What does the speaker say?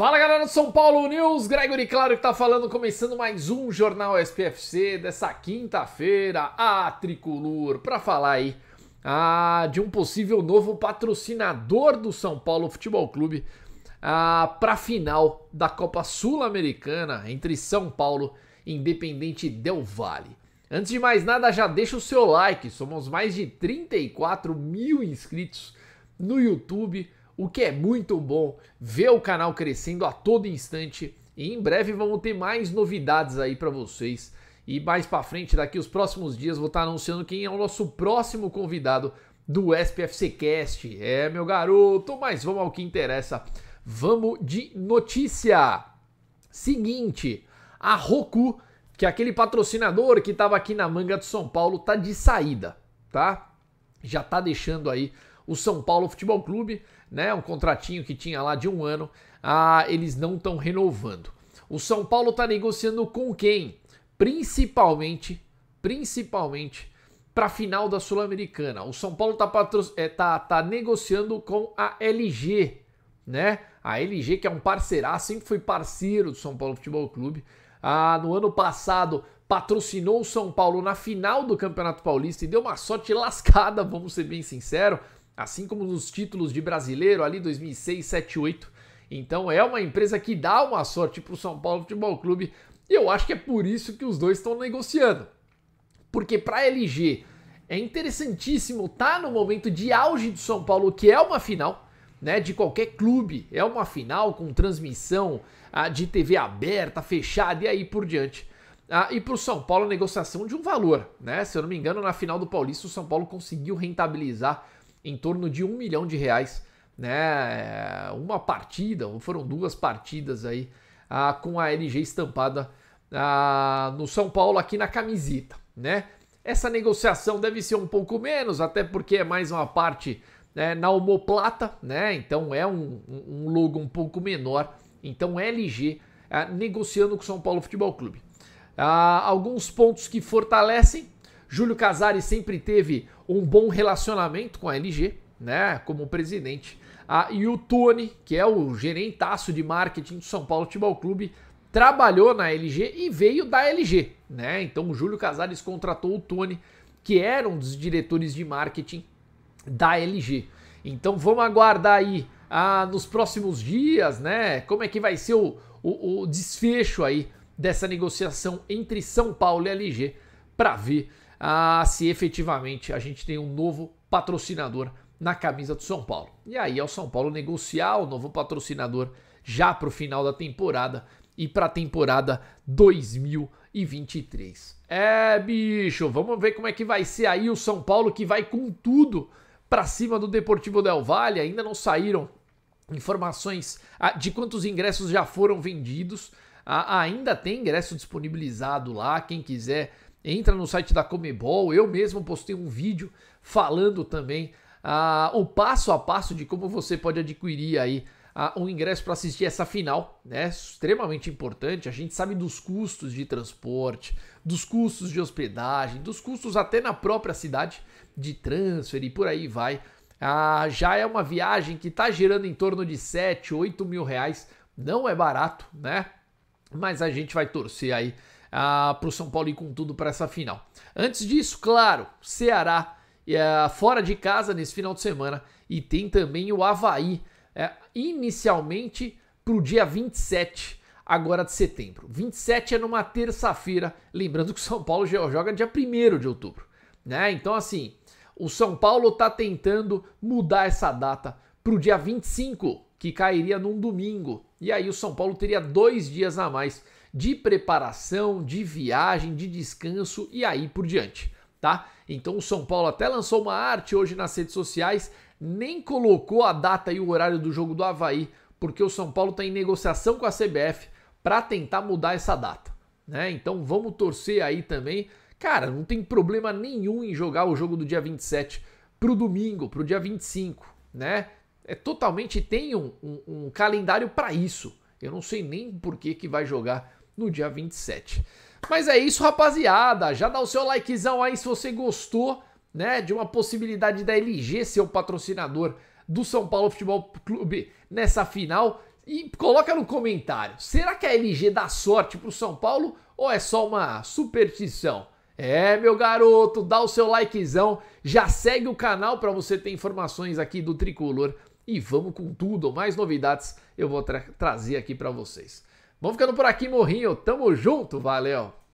Fala galera do São Paulo News, Gregory Claro que tá falando, começando mais um Jornal SPFC dessa quinta-feira a tricolor para falar aí ah, de um possível novo patrocinador do São Paulo Futebol Clube ah, para a final da Copa Sul-Americana entre São Paulo e Independente Del Valle. Antes de mais nada, já deixa o seu like, somos mais de 34 mil inscritos no YouTube o que é muito bom ver o canal crescendo a todo instante. E em breve vamos ter mais novidades aí para vocês. E mais para frente, daqui os próximos dias, vou estar tá anunciando quem é o nosso próximo convidado do SPFC Cast. É, meu garoto, mas vamos ao que interessa. Vamos de notícia. Seguinte, a Roku, que é aquele patrocinador que estava aqui na manga de São Paulo, tá de saída, tá? Já tá deixando aí o São Paulo Futebol Clube, né? Um contratinho que tinha lá de um ano, ah, eles não estão renovando. O São Paulo está negociando com quem? Principalmente, principalmente para a final da Sul-Americana. O São Paulo está patro... é, tá, tá negociando com a LG, né? A LG que é um parceiraço, sempre foi parceiro do São Paulo Futebol Clube. Ah, no ano passado patrocinou o São Paulo na final do Campeonato Paulista e deu uma sorte lascada, vamos ser bem sinceros assim como nos títulos de brasileiro ali 2006, 7, 8. Então é uma empresa que dá uma sorte para o São Paulo Futebol Clube e eu acho que é por isso que os dois estão negociando. Porque para a LG é interessantíssimo estar tá no momento de auge do São Paulo, que é uma final, né, de qualquer clube, é uma final com transmissão ah, de TV aberta, fechada e aí por diante. Ah, e para o São Paulo, negociação de um valor, né? Se eu não me engano, na final do Paulista, o São Paulo conseguiu rentabilizar em torno de um milhão de reais, né? É, uma partida, foram duas partidas aí ah, com a LG estampada ah, no São Paulo aqui na camiseta, né? Essa negociação deve ser um pouco menos, até porque é mais uma parte né, na homoplata, né? Então é um, um logo um pouco menor. Então LG ah, negociando com o São Paulo Futebol Clube. Ah, alguns pontos que fortalecem Júlio Casares sempre teve um bom relacionamento com a LG, né, como presidente. Ah, e o Tony, que é o gerentaço de marketing do São Paulo Futebol Clube, trabalhou na LG e veio da LG, né? Então o Júlio Casares contratou o Tony, que era um dos diretores de marketing da LG. Então vamos aguardar aí ah, nos próximos dias, né? Como é que vai ser o, o, o desfecho aí dessa negociação entre São Paulo e LG para ver ah, se efetivamente a gente tem um novo patrocinador na camisa do São Paulo. E aí é o São Paulo negociar o novo patrocinador já para o final da temporada e para a temporada 2023. É, bicho, vamos ver como é que vai ser aí o São Paulo que vai com tudo para cima do Deportivo Del Valle. Ainda não saíram informações ah, de quantos ingressos já foram vendidos. Ah, ainda tem ingresso disponibilizado lá, quem quiser Entra no site da Comebol, eu mesmo postei um vídeo falando também ah, o passo a passo de como você pode adquirir aí ah, um ingresso para assistir essa final, né? Extremamente importante. A gente sabe dos custos de transporte, dos custos de hospedagem, dos custos até na própria cidade de transfer e por aí vai. Ah, já é uma viagem que está girando em torno de 7, 8 mil reais. Não é barato, né? Mas a gente vai torcer aí ah, para o São Paulo ir com tudo para essa final. Antes disso, claro, Ceará é, fora de casa nesse final de semana e tem também o Havaí, é, inicialmente para o dia 27 agora de setembro. 27 é numa terça-feira, lembrando que o São Paulo joga dia 1 de outubro. Né? Então, assim, o São Paulo está tentando mudar essa data para o dia 25, que cairia num domingo. E aí o São Paulo teria dois dias a mais de preparação, de viagem, de descanso e aí por diante, tá? Então o São Paulo até lançou uma arte hoje nas redes sociais, nem colocou a data e o horário do jogo do Havaí, porque o São Paulo está em negociação com a CBF para tentar mudar essa data, né? Então vamos torcer aí também. Cara, não tem problema nenhum em jogar o jogo do dia 27 pro domingo, pro dia 25, né? É totalmente tem um, um, um calendário para isso. Eu não sei nem por que, que vai jogar no dia 27. Mas é isso, rapaziada. Já dá o seu likezão aí se você gostou, né, de uma possibilidade da LG ser o patrocinador do São Paulo Futebol Clube nessa final e coloca no comentário. Será que a LG dá sorte pro São Paulo ou é só uma superstição? É, meu garoto, dá o seu likezão, já segue o canal para você ter informações aqui do tricolor e vamos com tudo, mais novidades eu vou tra trazer aqui para vocês. Vamos ficando por aqui, Morrinho. Tamo junto, valeu!